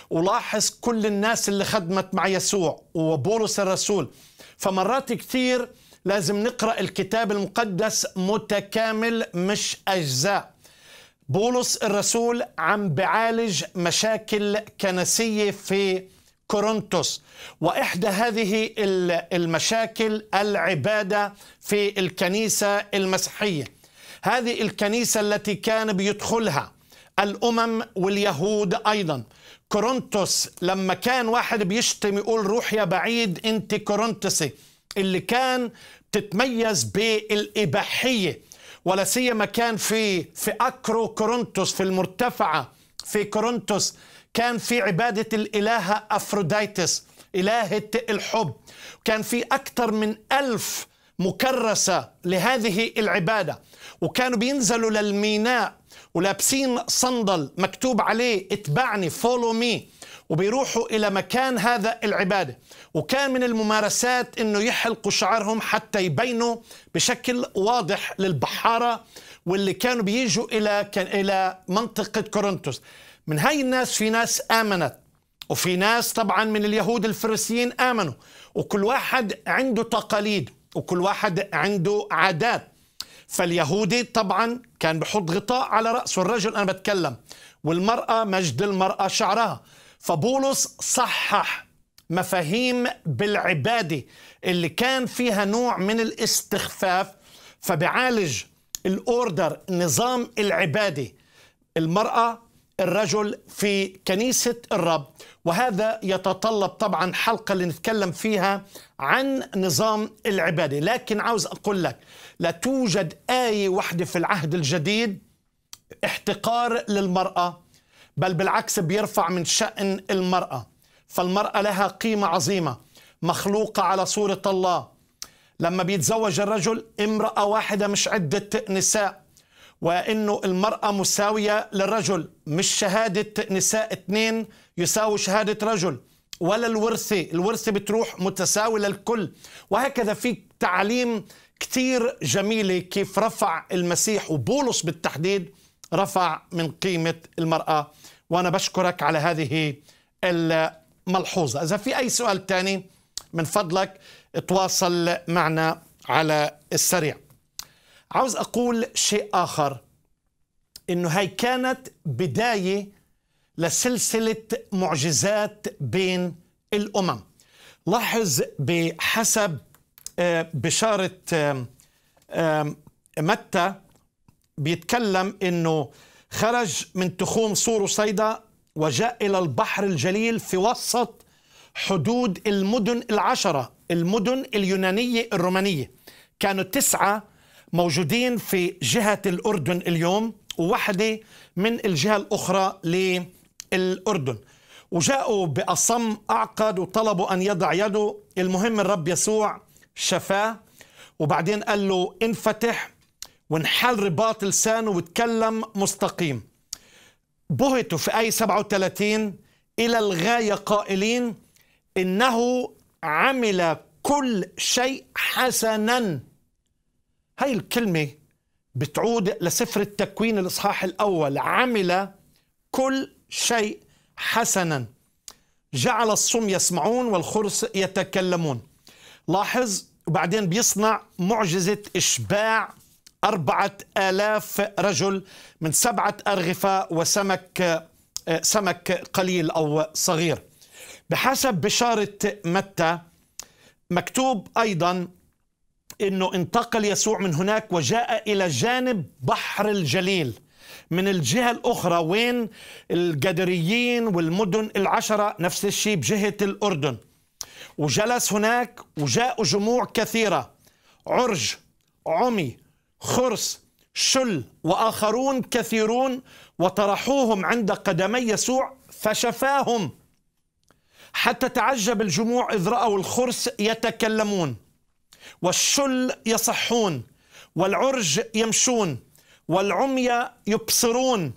ولاحظ كل الناس اللي خدمت مع يسوع وبولس الرسول فمرات كثير لازم نقرا الكتاب المقدس متكامل مش اجزاء بولس الرسول عم بعالج مشاكل كنسية في كورنثوس وإحدى هذه المشاكل العبادة في الكنيسة المسيحية هذه الكنيسة التي كان بيدخلها الأمم واليهود أيضا كورنثوس لما كان واحد بيشتم يقول روح يا بعيد أنت كورنثسي اللي كان تتميز بالإباحية ولا سيما كان في في اكرو كورنثوس في المرتفعه في كورنثوس كان في عباده الالهه افروديتس الهه الحب كان في اكثر من ألف مكرسه لهذه العباده وكانوا بينزلوا للميناء ولابسين صندل مكتوب عليه اتبعني فولو مي وبيروحوا إلى مكان هذا العبادة وكان من الممارسات أنه يحلقوا شعرهم حتى يبينوا بشكل واضح للبحارة واللي كانوا بيجوا إلى, كان إلى منطقة كورنثوس من هاي الناس في ناس آمنت وفي ناس طبعا من اليهود الفرسيين آمنوا وكل واحد عنده تقاليد وكل واحد عنده عادات فاليهودي طبعا كان بحط غطاء على رأسه الرجل أنا بتكلم والمرأة مجد المرأة شعرها فبولس صحح مفاهيم بالعباده اللي كان فيها نوع من الاستخفاف فبعالج الاوردر نظام العباده المراه الرجل في كنيسه الرب وهذا يتطلب طبعا حلقه لنتكلم فيها عن نظام العباده لكن عاوز اقول لك لا توجد ايه واحده في العهد الجديد احتقار للمراه بل بالعكس بيرفع من شأن المرأة فالمرأة لها قيمة عظيمة مخلوقة على صورة الله لما بيتزوج الرجل امرأة واحدة مش عدة نساء وأنه المرأة مساوية للرجل مش شهادة نساء اثنين يساوي شهادة رجل ولا الورثة الورثة بتروح متساوية للكل وهكذا في تعليم كتير جميلة كيف رفع المسيح وبولس بالتحديد رفع من قيمة المرأة وأنا بشكرك على هذه الملحوظة إذا في أي سؤال تاني من فضلك تواصل معنا على السريع عاوز أقول شيء آخر إنه هاي كانت بداية لسلسلة معجزات بين الأمم لاحظ بحسب آه، بشارة متى بيتكلم إنه خرج من تخوم صور وصيدا وجاء إلى البحر الجليل في وسط حدود المدن العشرة المدن اليونانية الرومانية كانوا تسعة موجودين في جهة الأردن اليوم وواحدة من الجهة الأخرى للأردن وجاءوا بأصم أعقد وطلبوا أن يضع يده المهم الرب يسوع شفاه وبعدين قال له انفتح ونحل رباط لسانه وتكلم مستقيم بهتوا في آية 37 إلى الغاية قائلين إنه عمل كل شيء حسنا هاي الكلمة بتعود لسفر التكوين الإصحاح الأول عمل كل شيء حسنا جعل الصم يسمعون والخرس يتكلمون لاحظ وبعدين بيصنع معجزة إشباع أربعة آلاف رجل من سبعة أرغفة وسمك آه، سمك قليل أو صغير بحسب بشارة متى مكتوب أيضا أنه انتقل يسوع من هناك وجاء إلى جانب بحر الجليل من الجهة الأخرى وين الجدريين والمدن العشرة نفس الشيء بجهة الأردن وجلس هناك وجاء جموع كثيرة عرج عمي خرس شل واخرون كثيرون وطرحوهم عند قدمي يسوع فشفاهم حتى تعجب الجموع اذ راوا الخرس يتكلمون والشل يصحون والعرج يمشون والعمي يبصرون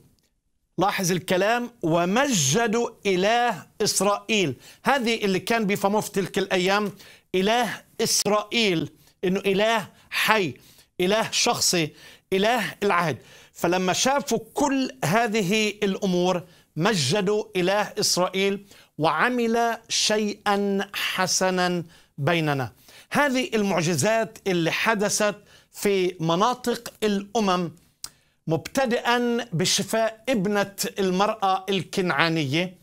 لاحظ الكلام ومجدوا إله إسرائيل هذه اللي كان بيفهموه في تلك الأيام إله إسرائيل إنه إله حي إله شخصي إله العهد فلما شافوا كل هذه الأمور مجدوا إله إسرائيل وعمل شيئا حسنا بيننا هذه المعجزات اللي حدثت في مناطق الأمم مبتدئا بشفاء ابنة المرأة الكنعانية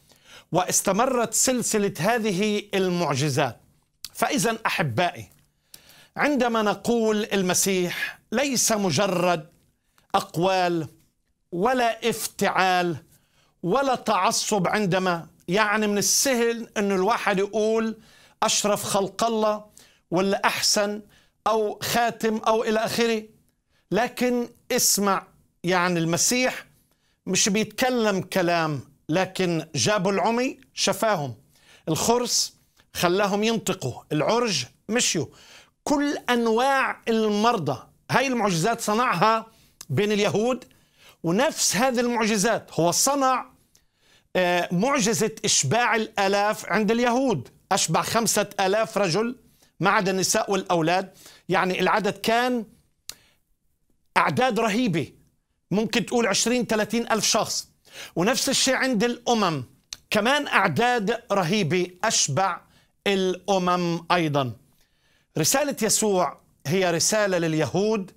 واستمرت سلسلة هذه المعجزات فإذا أحبائي عندما نقول المسيح ليس مجرد اقوال ولا افتعال ولا تعصب عندما يعني من السهل انه الواحد يقول اشرف خلق الله ولا احسن او خاتم او الى اخره لكن اسمع يعني المسيح مش بيتكلم كلام لكن جابوا العمي شفاهم الخرس خلاهم ينطقوا العرج مشيوا كل انواع المرضى هاي المعجزات صنعها بين اليهود ونفس هذه المعجزات هو صنع آه، معجزة إشباع الآلاف عند اليهود أشبع خمسة آلاف رجل ما عدا النساء والأولاد يعني العدد كان أعداد رهيبة ممكن تقول 20 30 ألف شخص ونفس الشيء عند الأمم كمان أعداد رهيبة أشبع الأمم أيضا رسالة يسوع هي رسالة لليهود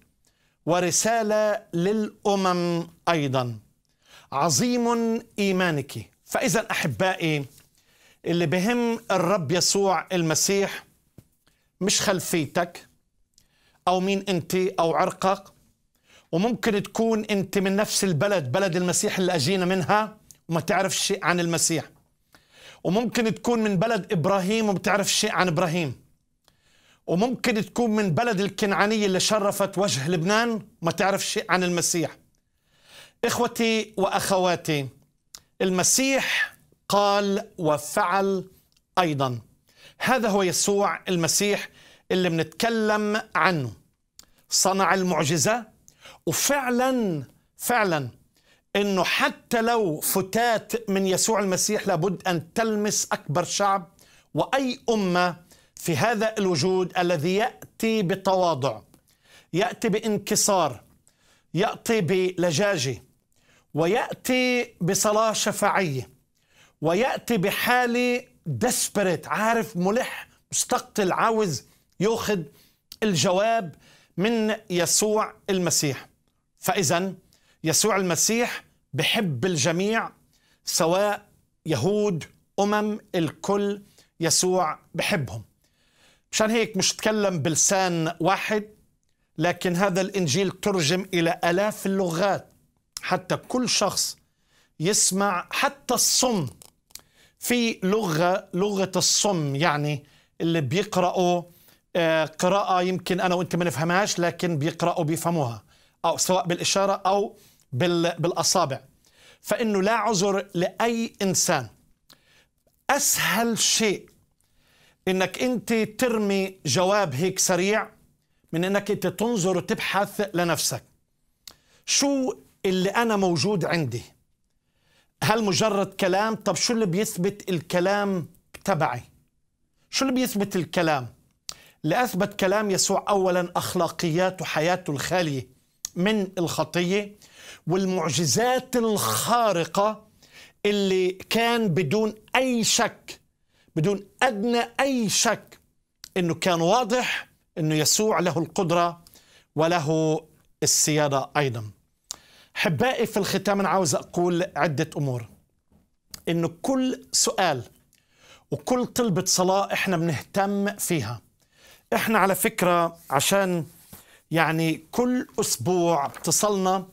ورسالة للأمم أيضا عظيم إيمانك فإذا أحبائي اللي بهم الرب يسوع المسيح مش خلفيتك أو مين أنت أو عرقك وممكن تكون أنت من نفس البلد بلد المسيح اللي أجينا منها وما تعرف شيء عن المسيح وممكن تكون من بلد إبراهيم وما تعرف شيء عن إبراهيم وممكن تكون من بلد الكنعانية اللي شرفت وجه لبنان ما تعرف شيء عن المسيح إخوتي وأخواتي المسيح قال وفعل أيضا هذا هو يسوع المسيح اللي بنتكلم عنه صنع المعجزة وفعلا فعلا انه حتى لو فتات من يسوع المسيح لابد ان تلمس اكبر شعب واي امه في هذا الوجود الذي ياتي بتواضع ياتي بانكسار ياتي بلجاجه وياتي بصلاه شفاعيه وياتي بحاله ديسبريت عارف ملح مستقتل عاوز ياخذ الجواب من يسوع المسيح فاذا يسوع المسيح بحب الجميع سواء يهود امم الكل يسوع بحبهم مشان هيك مش تكلم بلسان واحد لكن هذا الإنجيل ترجم إلى آلاف اللغات حتى كل شخص يسمع حتى الصم في لغة لغة الصم يعني اللي بيقرأوا آه، قراءة يمكن أنا وأنت ما نفهمهاش لكن بيقرأوا بيفهموها أو سواء بالإشارة أو بالأصابع فإنه لا عذر لأي إنسان أسهل شيء انك انت ترمي جواب هيك سريع من انك انت تنظر وتبحث لنفسك شو اللي انا موجود عندي هل مجرد كلام طب شو اللي بيثبت الكلام تبعي شو اللي بيثبت الكلام لأثبت كلام يسوع أولا أخلاقيات وحياته الخالية من الخطية والمعجزات الخارقة اللي كان بدون أي شك بدون ادنى اي شك انه كان واضح انه يسوع له القدره وله السياده ايضا. حبائي في الختام انا عاوز اقول عده امور. انه كل سؤال وكل طلبه صلاه احنا بنهتم فيها. احنا على فكره عشان يعني كل اسبوع بتصلنا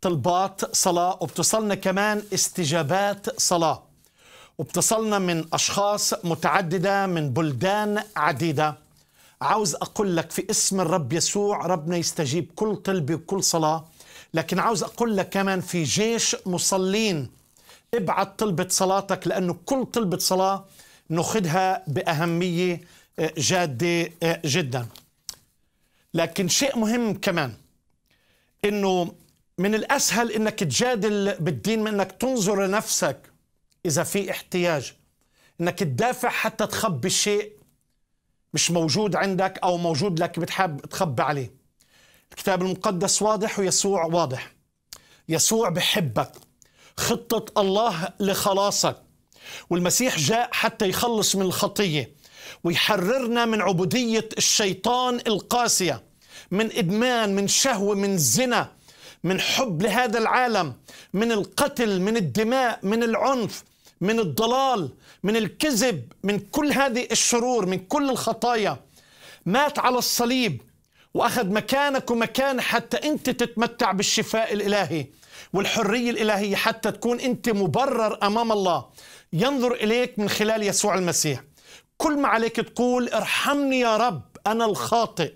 طلبات صلاه وبتصلنا كمان استجابات صلاه. وبتصلنا من أشخاص متعددة من بلدان عديدة عاوز أقول لك في اسم الرب يسوع ربنا يستجيب كل طلبي وكل صلاة لكن عاوز أقول لك كمان في جيش مصلين ابعت طلبة صلاتك لأنه كل طلبة صلاة نخدها بأهمية آه، جادة آه، جدا لكن شيء مهم كمان أنه من الأسهل أنك تجادل بالدين من أنك تنظر لنفسك إذا في احتياج إنك تدافع حتى تخبي شيء مش موجود عندك أو موجود لك بتحب تخبي عليه الكتاب المقدس واضح ويسوع واضح يسوع بحبك خطة الله لخلاصك والمسيح جاء حتى يخلص من الخطية ويحررنا من عبودية الشيطان القاسية من إدمان من شهوة من زنا من حب لهذا العالم من القتل من الدماء من العنف من الضلال من الكذب من كل هذه الشرور من كل الخطايا مات على الصليب واخذ مكانك ومكان حتى انت تتمتع بالشفاء الالهي والحريه الالهيه حتى تكون انت مبرر امام الله ينظر اليك من خلال يسوع المسيح كل ما عليك تقول ارحمني يا رب انا الخاطئ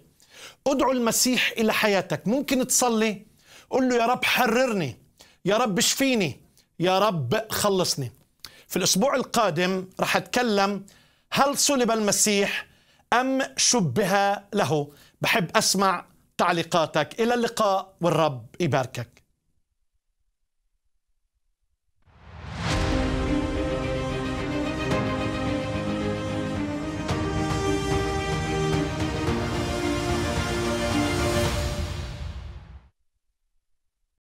ادعو المسيح الى حياتك ممكن تصلي قل له يا رب حررني يا رب اشفيني يا رب خلصني في الأسبوع القادم رح أتكلم هل صلب المسيح أم شبه له بحب أسمع تعليقاتك إلى اللقاء والرب يباركك